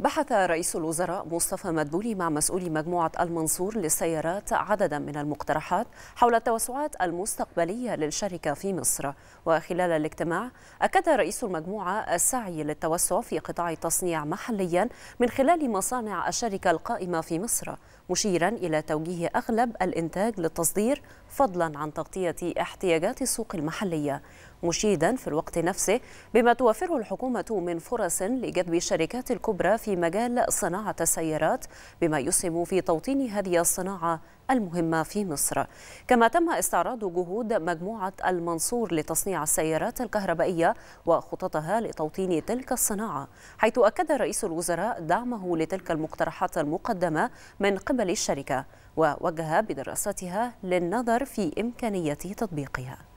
بحث رئيس الوزراء مصطفى مدبولي مع مسؤولي مجموعة المنصور للسيارات عددا من المقترحات حول التوسعات المستقبلية للشركة في مصر وخلال الاجتماع أكد رئيس المجموعة السعي للتوسع في قطاع التصنيع محليا من خلال مصانع الشركة القائمة في مصر مشيرا إلى توجيه أغلب الإنتاج للتصدير فضلا عن تغطية احتياجات السوق المحلية مشيدا في الوقت نفسه بما توفره الحكومة من فرص لجذب الشركات الكبرى في مجال صناعة السيارات بما يسهم في توطين هذه الصناعة المهمة في مصر كما تم استعراض جهود مجموعة المنصور لتصنيع السيارات الكهربائية وخططها لتوطين تلك الصناعة حيث أكد رئيس الوزراء دعمه لتلك المقترحات المقدمة من قبل الشركة ووجه بدراستها للنظر في إمكانية تطبيقها